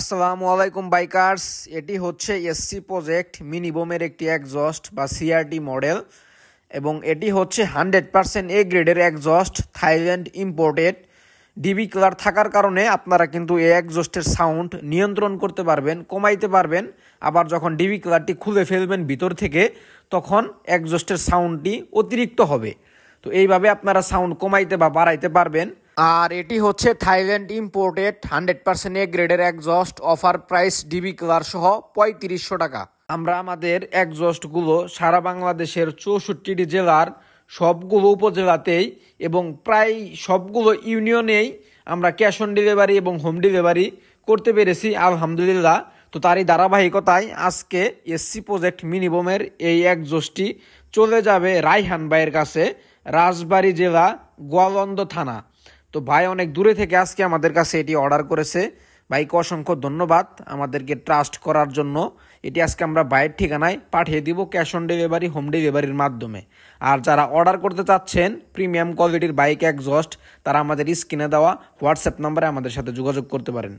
আসসালামু আলাইকুম বাইকার্স এটি হচ্ছে এসসি প্রজেক্ট মিনি বোমের একটি একজস্ট বা সিআরটি মডেল এবং এটি হচ্ছে হান্ড্রেড পারসেন্ট এ গ্রেডের exhaust Thailand imported DB colour থাকার কারণে আপনারা কিন্তু এ একজস্টের সাউন্ড নিয়ন্ত্রণ করতে পারবেন কমাইতে পারবেন আবার যখন ডিবি ক্লারটি খুলে ফেলবেন ভিতর থেকে তখন একজস্টের সাউন্ডটি অতিরিক্ত হবে তো এইভাবে আপনারা সাউন্ড কমাইতে বা বাড়াইতে পারবেন আর এটি হচ্ছে Thailand imported hundred percent A গ্রেডের exhaust offer price DB colour সহ পঁয়ত্রিশশো টাকা আমরা আমাদের একজস্টগুলো সারা বাংলাদেশের চৌষট্টি জেলার সবগুলো উপজেলাতেই এবং প্রায় সবগুলো ইউনিয়নেই আমরা ক্যাশ অন ডেলিভারি এবং হোম ডেলিভারি করতে পেরেছি আলহামদুলিল্লাহ তো তারই ধারাবাহিকতায় আজকে এসসি প্রজেক্ট মিনিবমের এই একজোস্টটি চলে যাবে রায়হান ভাইয়ের কাছে রাজবাড়ী জেলা গোয়ালন্দ থানা তো ভাই অনেক দূরে থেকে আজকে আমাদের কাছে এটি অর্ডার করেছে ভাইকে অসংখ্য ধন্যবাদ আমাদেরকে ট্রাস্ট করার জন্য এটি আজকে আমরা বাইয়ের ঠিকানায় পাঠিয়ে দিব ক্যাশ অন ডেলিভারি হোম ডেলিভারির মাধ্যমে আর যারা অর্ডার করতে চাচ্ছেন প্রিমিয়াম কোয়ালিটির বাইক একজস্ট তারা আমাদের স্ক্রিনে দেওয়া হোয়াটসঅ্যাপ নাম্বারে আমাদের সাথে যোগাযোগ করতে পারেন